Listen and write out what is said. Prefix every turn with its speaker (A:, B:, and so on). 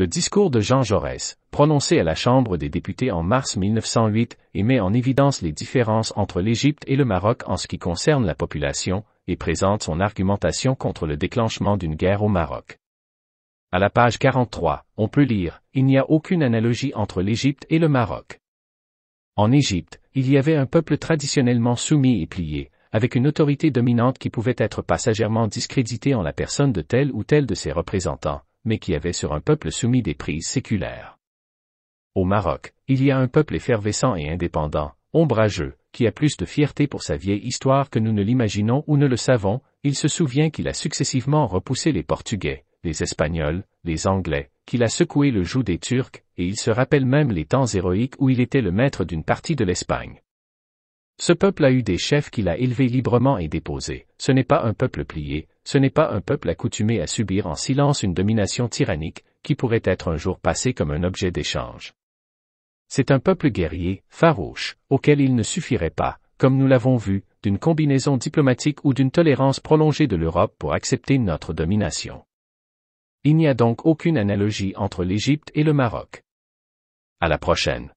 A: Le discours de Jean Jaurès, prononcé à la Chambre des députés en mars 1908, et met en évidence les différences entre l'Égypte et le Maroc en ce qui concerne la population, et présente son argumentation contre le déclenchement d'une guerre au Maroc. À la page 43, on peut lire, Il n'y a aucune analogie entre l'Égypte et le Maroc. En Égypte, il y avait un peuple traditionnellement soumis et plié, avec une autorité dominante qui pouvait être passagèrement discréditée en la personne de tel ou tel de ses représentants, mais qui avait sur un peuple soumis des prises séculaires. Au Maroc, il y a un peuple effervescent et indépendant, ombrageux, qui a plus de fierté pour sa vieille histoire que nous ne l'imaginons ou ne le savons, il se souvient qu'il a successivement repoussé les Portugais, les Espagnols, les Anglais, qu'il a secoué le joug des Turcs, et il se rappelle même les temps héroïques où il était le maître d'une partie de l'Espagne. Ce peuple a eu des chefs qu'il a élevés librement et déposés, ce n'est pas un peuple plié, ce n'est pas un peuple accoutumé à subir en silence une domination tyrannique, qui pourrait être un jour passé comme un objet d'échange. C'est un peuple guerrier, farouche, auquel il ne suffirait pas, comme nous l'avons vu, d'une combinaison diplomatique ou d'une tolérance prolongée de l'Europe pour accepter notre domination. Il n'y a donc aucune analogie entre l'Égypte et le Maroc. À la prochaine.